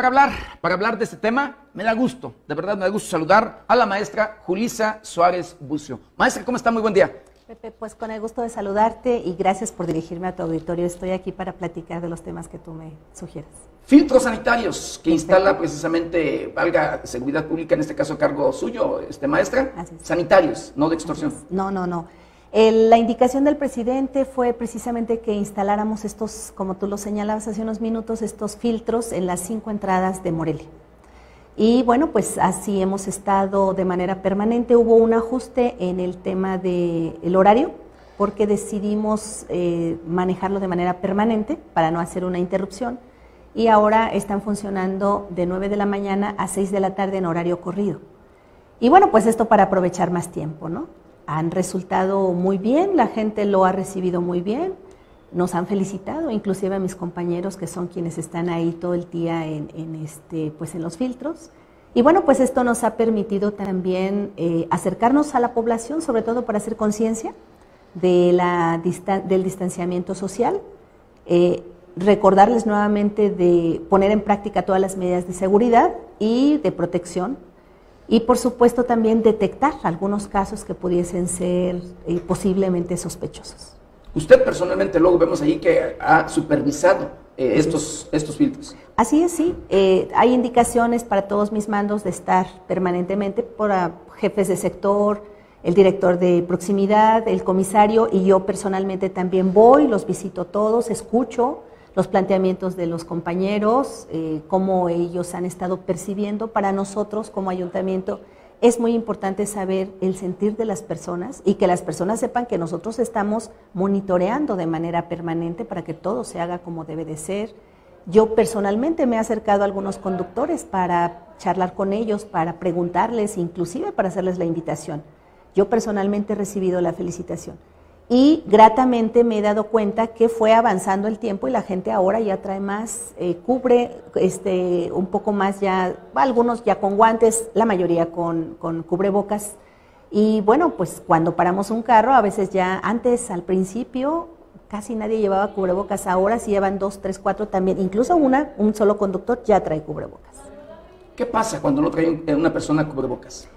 Para hablar, para hablar de este tema, me da gusto, de verdad me da gusto saludar a la maestra Julisa Suárez Bucio. Maestra, ¿cómo está? Muy buen día. Pepe, pues con el gusto de saludarte y gracias por dirigirme a tu auditorio. Estoy aquí para platicar de los temas que tú me sugieres. Filtros sanitarios que instala precisamente, valga, seguridad pública, en este caso cargo suyo, este maestra. Sanitarios, no de extorsión. No, no, no la indicación del presidente fue precisamente que instaláramos estos, como tú lo señalabas hace unos minutos, estos filtros en las cinco entradas de Morelia. Y bueno, pues así hemos estado de manera permanente. Hubo un ajuste en el tema del horario, porque decidimos eh, manejarlo de manera permanente para no hacer una interrupción. Y ahora están funcionando de 9 de la mañana a 6 de la tarde en horario corrido. Y bueno, pues esto para aprovechar más tiempo, ¿no? han resultado muy bien, la gente lo ha recibido muy bien, nos han felicitado, inclusive a mis compañeros que son quienes están ahí todo el día en, este, pues en los filtros. Y bueno, pues esto nos ha permitido también eh, acercarnos a la población, sobre todo para hacer conciencia de la, del distanciamiento social, eh, recordarles nuevamente de poner en práctica todas las medidas de seguridad y de protección y por supuesto también detectar algunos casos que pudiesen ser eh, posiblemente sospechosos. Usted personalmente luego vemos ahí que ha supervisado eh, estos, estos filtros. Así es, sí. Eh, hay indicaciones para todos mis mandos de estar permanentemente por ah, jefes de sector, el director de proximidad, el comisario y yo personalmente también voy, los visito todos, escucho, los planteamientos de los compañeros, eh, cómo ellos han estado percibiendo. Para nosotros como ayuntamiento es muy importante saber el sentir de las personas y que las personas sepan que nosotros estamos monitoreando de manera permanente para que todo se haga como debe de ser. Yo personalmente me he acercado a algunos conductores para charlar con ellos, para preguntarles, inclusive para hacerles la invitación. Yo personalmente he recibido la felicitación y gratamente me he dado cuenta que fue avanzando el tiempo y la gente ahora ya trae más, eh, cubre este, un poco más ya, algunos ya con guantes, la mayoría con, con cubrebocas. Y bueno, pues cuando paramos un carro, a veces ya antes, al principio, casi nadie llevaba cubrebocas, ahora sí llevan dos, tres, cuatro también, incluso una, un solo conductor ya trae cubrebocas. ¿Qué pasa cuando no trae eh, una persona cubrebocas?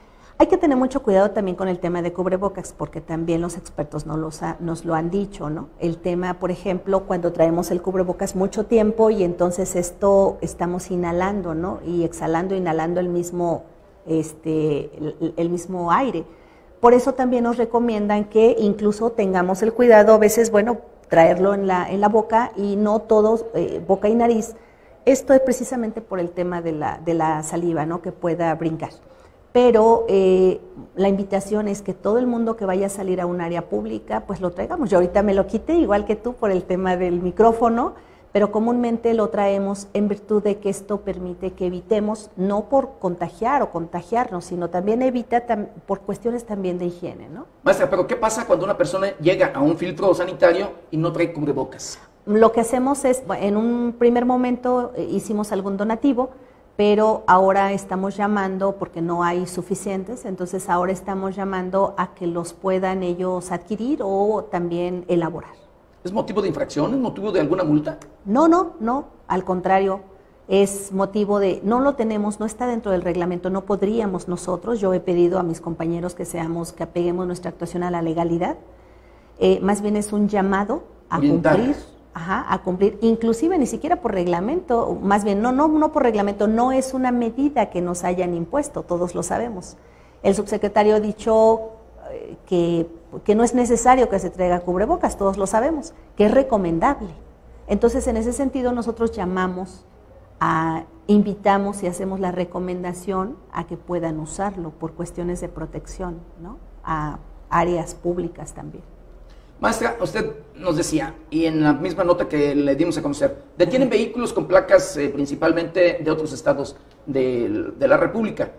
Hay que tener mucho cuidado también con el tema de cubrebocas, porque también los expertos nos lo han dicho, ¿no? El tema, por ejemplo, cuando traemos el cubrebocas mucho tiempo y entonces esto estamos inhalando, ¿no? Y exhalando, inhalando el mismo, este, el, mismo aire. Por eso también nos recomiendan que incluso tengamos el cuidado, a veces, bueno, traerlo en la, en la boca y no todos, eh, boca y nariz. Esto es precisamente por el tema de la, de la saliva, ¿no? Que pueda brincar pero eh, la invitación es que todo el mundo que vaya a salir a un área pública, pues lo traigamos. Yo ahorita me lo quité, igual que tú, por el tema del micrófono, pero comúnmente lo traemos en virtud de que esto permite que evitemos, no por contagiar o contagiarnos, sino también evita por cuestiones también de higiene, ¿no? Maestra, pero ¿qué pasa cuando una persona llega a un filtro sanitario y no trae cubrebocas? Lo que hacemos es, en un primer momento eh, hicimos algún donativo, pero ahora estamos llamando, porque no hay suficientes, entonces ahora estamos llamando a que los puedan ellos adquirir o también elaborar. ¿Es motivo de infracción? ¿Es motivo de alguna multa? No, no, no, al contrario, es motivo de, no lo tenemos, no está dentro del reglamento, no podríamos nosotros, yo he pedido a mis compañeros que seamos, que apeguemos nuestra actuación a la legalidad, eh, más bien es un llamado a cumplir a cumplir, inclusive ni siquiera por reglamento, más bien no, no, no por reglamento, no es una medida que nos hayan impuesto, todos lo sabemos. El subsecretario ha dicho eh, que, que no es necesario que se traiga cubrebocas, todos lo sabemos, que es recomendable. Entonces, en ese sentido, nosotros llamamos a, invitamos y hacemos la recomendación a que puedan usarlo por cuestiones de protección, ¿no? A áreas públicas también. Maestra, usted nos decía, y en la misma nota que le dimos a conocer, detienen vehículos con placas eh, principalmente de otros estados de, la República.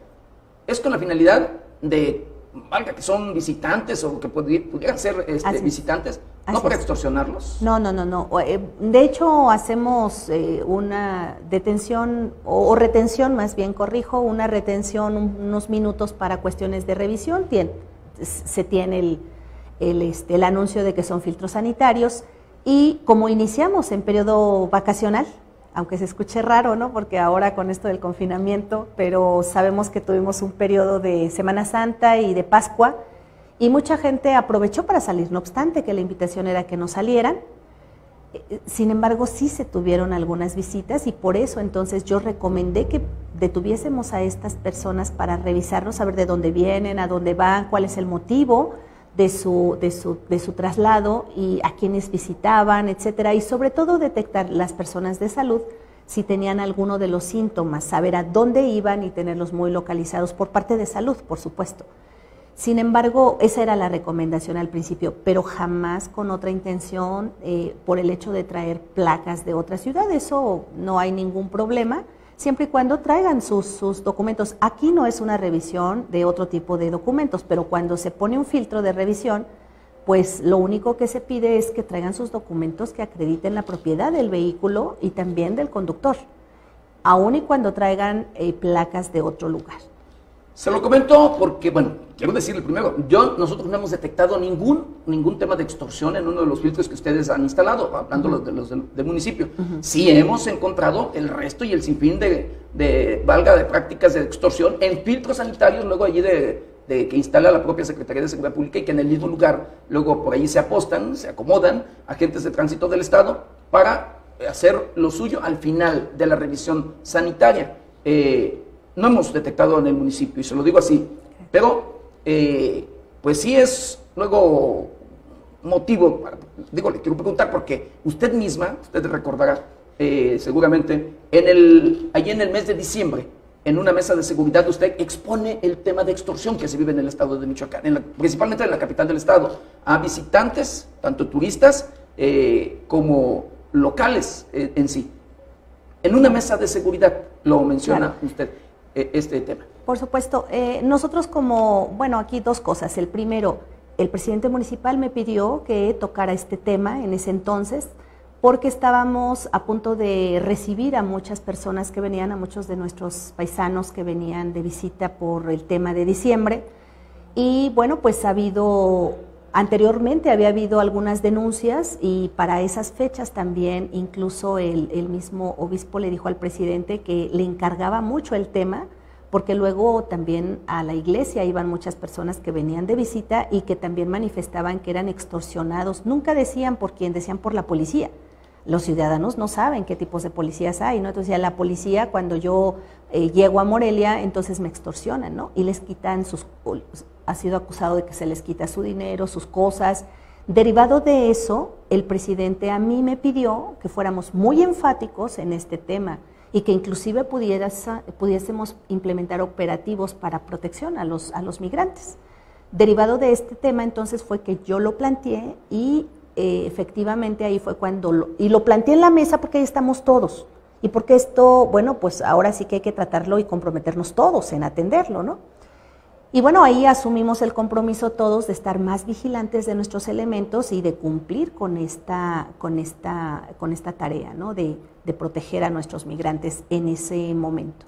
¿Es con la finalidad de, valga que son visitantes o que pudieran ser este, visitantes, no para extorsionarlos? No, no, no, no. Eh, de hecho, hacemos eh, una detención o, retención, más bien corrijo, una retención unos minutos para cuestiones de revisión. se tiene el este, el, anuncio de que son filtros sanitarios y como iniciamos en periodo vacacional, aunque se escuche raro, ¿no? Porque ahora con esto del confinamiento, pero sabemos que tuvimos un periodo de Semana Santa y de Pascua y mucha gente aprovechó para salir, no obstante que la invitación era que no salieran. Eh, sin embargo, sí se tuvieron algunas visitas y por eso entonces yo recomendé que detuviésemos a estas personas para revisarnos, saber de dónde vienen, a dónde van, cuál es el motivo de su, de su, de su traslado y a quienes visitaban, etcétera, y sobre todo detectar las personas de salud si tenían alguno de los síntomas, saber a dónde iban y tenerlos muy localizados por parte de salud, por supuesto. Sin embargo, esa era la recomendación al principio, pero jamás con otra intención eh, por el hecho de traer placas de otra ciudad. Eso no hay ningún problema siempre y cuando traigan sus, documentos. Aquí no es una revisión de otro tipo de documentos, pero cuando se pone un filtro de revisión, pues lo único que se pide es que traigan sus documentos que acrediten la propiedad del vehículo y también del conductor, aun y cuando traigan eh, placas de otro lugar. Se lo comento porque, bueno, quiero decirle primero, yo, nosotros no hemos detectado ningún, ningún tema de extorsión en uno de los filtros que ustedes han instalado, hablando de los del, municipio. Sí hemos encontrado el resto y el sinfín de, valga, de prácticas de extorsión en filtros sanitarios, luego allí de, de, que instala la propia Secretaría de Seguridad Pública y que en el mismo lugar, luego por ahí se apostan, se acomodan agentes de tránsito del Estado para hacer lo suyo al final de la revisión sanitaria. Eh, no hemos detectado en el municipio, y se lo digo así. Pero, eh, pues sí es luego motivo, digo, le quiero preguntar porque usted misma, usted recordará eh, seguramente, en el, allí en el mes de diciembre, en una mesa de seguridad, usted expone el tema de extorsión que se vive en el estado de Michoacán, principalmente en la capital del estado, a visitantes, tanto turistas eh, como locales en sí. En una mesa de seguridad, lo menciona usted. E, este tema. Por supuesto, eh, nosotros como, bueno, aquí dos cosas. El primero, el presidente municipal me pidió que tocara este tema en ese entonces porque estábamos a punto de recibir a muchas personas que venían, a muchos de nuestros paisanos que venían de visita por el tema de diciembre. Y bueno, pues ha habido Anteriormente había habido algunas denuncias y para esas fechas también incluso el, mismo obispo le dijo al presidente que le encargaba mucho el tema porque luego también a la iglesia iban muchas personas que venían de visita y que también manifestaban que eran extorsionados. Nunca decían por quién, decían por la policía los ciudadanos no saben qué tipos de policías hay, ¿no? Entonces la policía cuando yo eh, llego a Morelia, entonces me extorsionan, ¿no? Y les quitan sus, ha sido acusado de que se les quita su dinero, sus cosas. Derivado de eso, el presidente a mí me pidió que fuéramos muy enfáticos en este tema y que inclusive pudiésemos implementar operativos para protección a los, a los migrantes. Derivado de este tema, entonces fue que yo lo planteé y eh, efectivamente ahí fue cuando, y lo planteé en la mesa porque ahí estamos todos, y porque esto, bueno, pues ahora sí que hay que tratarlo y comprometernos todos en atenderlo, ¿no? Y bueno, ahí asumimos el compromiso todos de estar más vigilantes de nuestros elementos y de cumplir con esta, con esta, con esta tarea, ¿no? de proteger a nuestros migrantes en ese momento.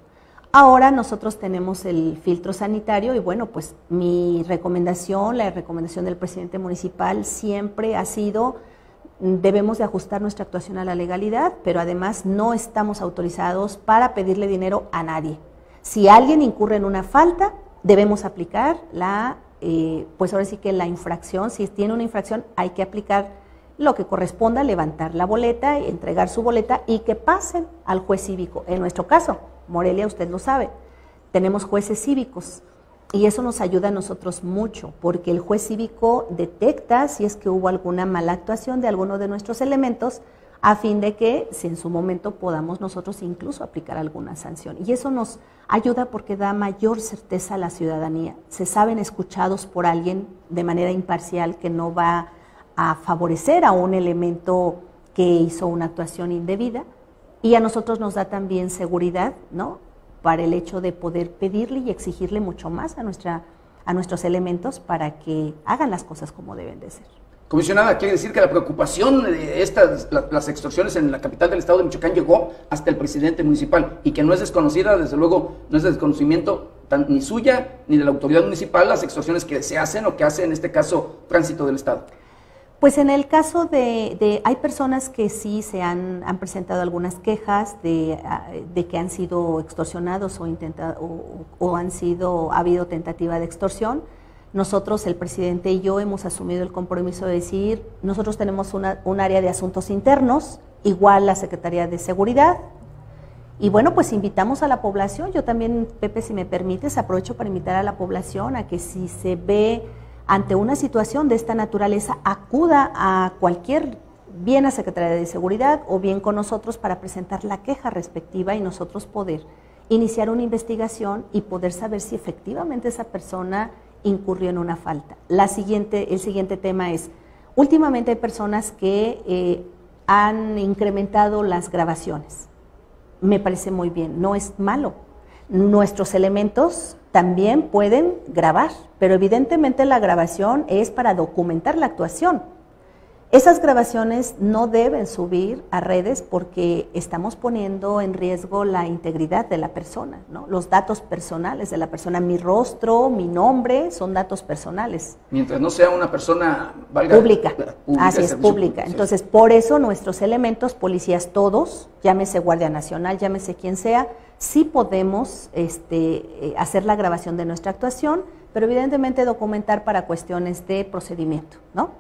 Ahora nosotros tenemos el filtro sanitario y bueno, pues mi recomendación, la recomendación del presidente municipal siempre ha sido debemos de ajustar nuestra actuación a la legalidad, pero además no estamos autorizados para pedirle dinero a nadie. Si alguien incurre en una falta, debemos aplicar la, eh, pues ahora sí que la infracción, si tiene una infracción hay que aplicar lo que corresponda, levantar la boleta, entregar su boleta y que pasen al juez cívico. En nuestro caso, Morelia, usted lo sabe, tenemos jueces cívicos. Y eso nos ayuda a nosotros mucho, porque el juez cívico detecta si es que hubo alguna mala actuación de alguno de nuestros elementos, a fin de que si en su momento podamos nosotros incluso aplicar alguna sanción. Y eso nos ayuda porque da mayor certeza a la ciudadanía. Se saben escuchados por alguien de manera imparcial que no va a favorecer a un elemento que hizo una actuación indebida y a nosotros nos da también seguridad, ¿no? Para el hecho de poder pedirle y exigirle mucho más a, nuestra, a nuestros elementos para que hagan las cosas como deben de ser. Comisionada, quiere decir que la preocupación de estas, las extorsiones en la capital del estado de Michoacán llegó hasta el presidente municipal y que no es desconocida, desde luego, no es desconocimiento ni suya ni de la autoridad municipal las extorsiones que se hacen o que hace en este caso tránsito del estado. Pues en el caso de, hay personas que sí se han, han presentado algunas quejas de, ah, que han sido extorsionados o, intentado, o, han sido, ha habido tentativa de extorsión. Nosotros, el presidente y yo, hemos asumido el compromiso de decir, nosotros tenemos un área de asuntos internos, igual la Secretaría de Seguridad, y bueno, pues invitamos a la población, yo también, Pepe, si me permites, aprovecho para invitar a la población a que si se ve ante una situación de esta naturaleza acuda a cualquier bien a Secretaría de Seguridad o bien con nosotros para presentar la queja respectiva y nosotros poder iniciar una investigación y poder saber si efectivamente esa persona incurrió en una falta. La siguiente, el siguiente tema es, últimamente hay personas que eh, han incrementado las grabaciones. Me parece muy bien, no es malo. Nuestros elementos también pueden grabar, pero evidentemente la grabación es para documentar la actuación. Esas grabaciones no deben subir a redes porque estamos poniendo en riesgo la integridad de la persona, ¿no? los datos personales de la persona, mi rostro, mi nombre, son datos personales. Mientras no sea una persona pública. Así es, pública. Entonces, por eso nuestros elementos, policías todos, llámese Guardia Nacional, llámese quien sea, sí podemos este, eh, hacer la grabación de nuestra actuación, pero evidentemente documentar para cuestiones de procedimiento, ¿no?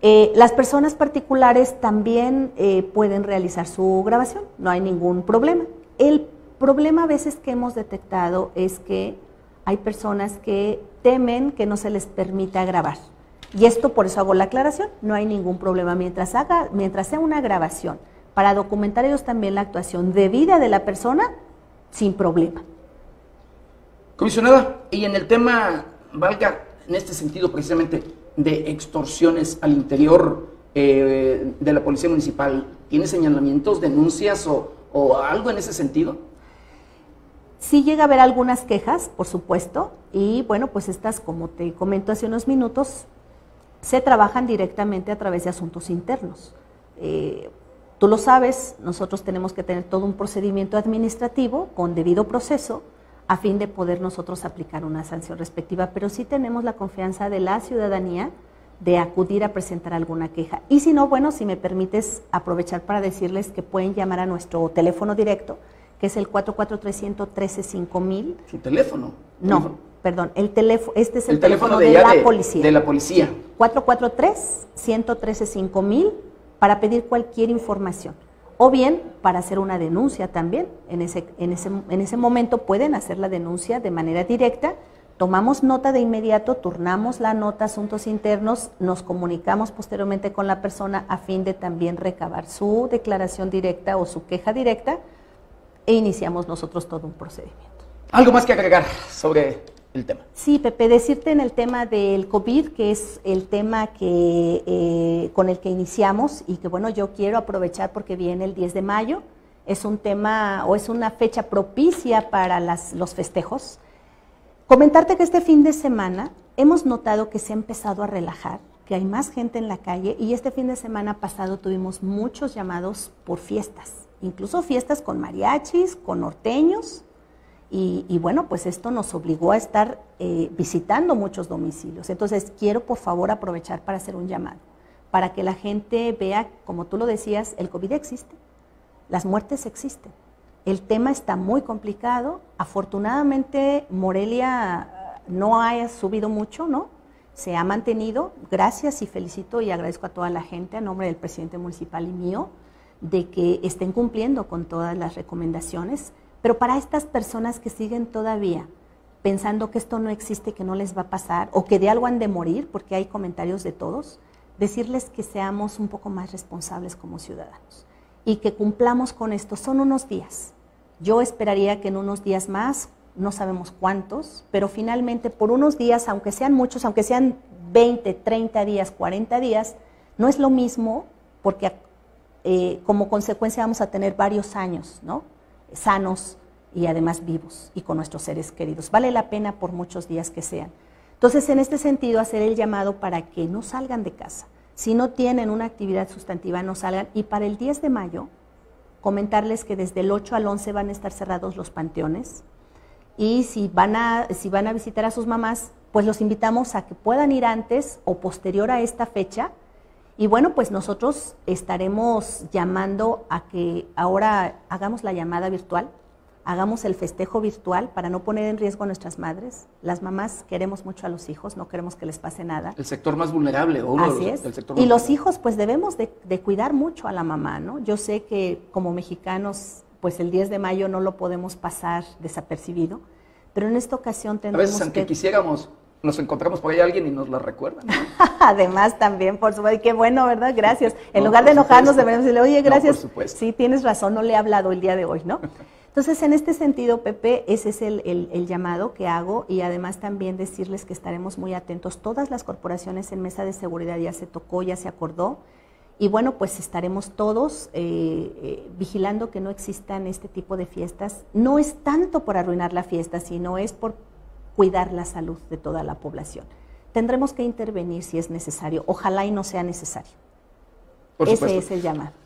Eh, las personas particulares también eh, pueden realizar su grabación, no hay ningún problema. El problema a veces que hemos detectado es que hay personas que temen que no se les permita grabar. Y esto por eso hago la aclaración, no hay ningún problema mientras haga, mientras sea una grabación para documentar ellos también la actuación debida de la persona sin problema. Comisionada, y en el tema, valga, en este sentido precisamente de extorsiones al interior eh, de la Policía Municipal, ¿tiene señalamientos, denuncias o, algo en ese sentido? Sí llega a haber algunas quejas, por supuesto, y bueno, pues estas, como te comento hace unos minutos, se trabajan directamente a través de asuntos internos. Eh, Tú lo sabes, nosotros tenemos que tener todo un procedimiento administrativo con debido proceso a fin de poder nosotros aplicar una sanción respectiva, pero sí tenemos la confianza de la ciudadanía de acudir a presentar alguna queja. Y si no, bueno, si me permites aprovechar para decirles que pueden llamar a nuestro teléfono directo, que es el 443-113-5000. ¿Su teléfono? No, perdón, el teléfono, este es el, teléfono, de, la policía. De la policía. 443-113-5000 para pedir cualquier información o bien para hacer una denuncia también. En ese, en, ese, momento pueden hacer la denuncia de manera directa. Tomamos nota de inmediato, turnamos la nota asuntos internos, nos comunicamos posteriormente con la persona a fin de también recabar su declaración directa o su queja directa e iniciamos nosotros todo un procedimiento. ¿Algo más que agregar sobre Sí, Pepe, decirte en el tema del COVID, que es el tema que eh, con el que iniciamos y que bueno, yo quiero aprovechar porque viene el 10 de mayo, es un tema o es una fecha propicia para los festejos. Comentarte que este fin de semana hemos notado que se ha empezado a relajar, que hay más gente en la calle y este fin de semana pasado tuvimos muchos llamados por fiestas, incluso fiestas con mariachis, con norteños y, bueno, pues esto nos obligó a estar eh, visitando muchos domicilios. Entonces, quiero por favor aprovechar para hacer un llamado, para que la gente vea, como tú lo decías, el COVID existe, las muertes existen. El tema está muy complicado. Afortunadamente, Morelia eh, no ha subido mucho, ¿no? Se ha mantenido. Gracias y felicito y agradezco a toda la gente a nombre del presidente municipal y mío de que estén cumpliendo con todas las recomendaciones pero para estas personas que siguen todavía pensando que esto no existe, que no les va a pasar, o que de algo han de morir, porque hay comentarios de todos, decirles que seamos un poco más responsables como ciudadanos y que cumplamos con esto. Son unos días. Yo esperaría que en unos días más, no sabemos cuántos, pero finalmente por unos días, aunque sean muchos, aunque sean 20, 30 días, 40 días, no es lo mismo porque eh, como consecuencia vamos a tener varios años, ¿no? sanos y además vivos y con nuestros seres queridos. Vale la pena por muchos días que sean. Entonces, en este sentido, hacer el llamado para que no salgan de casa. Si no tienen una actividad sustantiva, no salgan. Y para el 10 de mayo, comentarles que desde el 8 al 11 van a estar cerrados los panteones. Y si van a, si van a visitar a sus mamás, pues los invitamos a que puedan ir antes o posterior a esta fecha y bueno, pues nosotros estaremos llamando a que ahora hagamos la llamada virtual, hagamos el festejo virtual para no poner en riesgo a nuestras madres. Las mamás queremos mucho a los hijos, no queremos que les pase nada. El sector más vulnerable, Así es. y los hijos, pues debemos de, cuidar mucho a la mamá, ¿no? Yo sé que como mexicanos, pues el 10 de mayo no lo podemos pasar desapercibido, pero en esta ocasión tenemos. A veces, aunque quisiéramos, nos encontramos por ahí alguien y nos la recuerdan. Además, también, por supuesto, qué bueno, ¿verdad? Gracias. En lugar de enojarnos, deberíamos decirle, oye, gracias. Sí, tienes razón, no le he hablado el día de hoy, ¿no? Entonces, en este sentido, Pepe, ese es el, el, llamado que hago y además también decirles que estaremos muy atentos. Todas las corporaciones en mesa de seguridad ya se tocó, ya se acordó. Y bueno, pues estaremos todos eh, eh, vigilando que no existan este tipo de fiestas. No es tanto por arruinar la fiesta, sino es por cuidar la salud de toda la población. Tendremos que intervenir si es necesario, ojalá y no sea necesario. Ese es el llamado.